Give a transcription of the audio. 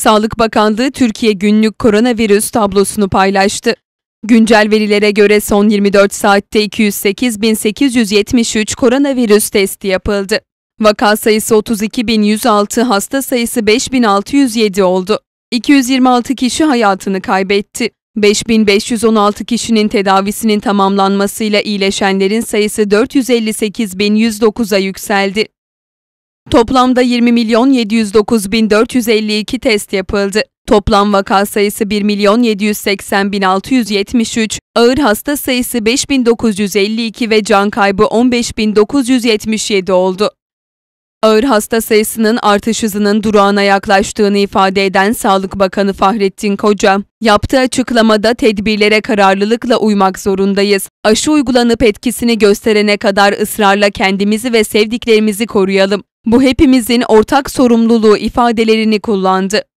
Sağlık Bakanlığı Türkiye günlük koronavirüs tablosunu paylaştı. Güncel verilere göre son 24 saatte 208.873 koronavirüs testi yapıldı. Vaka sayısı 32.106, hasta sayısı 5.607 oldu. 226 kişi hayatını kaybetti. 5516 kişinin tedavisinin tamamlanmasıyla iyileşenlerin sayısı 458.109'a yükseldi. Toplamda 20 milyon 709 bin 452 test yapıldı. Toplam vaka sayısı 1 milyon 780 bin 673, ağır hasta sayısı 5952 ve can kaybı 15.977 oldu. Ağır hasta sayısının artış hızının durağına yaklaştığını ifade eden Sağlık Bakanı Fahrettin Koca, yaptığı açıklamada tedbirlere kararlılıkla uymak zorundayız. Aşı uygulanıp etkisini gösterene kadar ısrarla kendimizi ve sevdiklerimizi koruyalım. Bu hepimizin ortak sorumluluğu ifadelerini kullandı.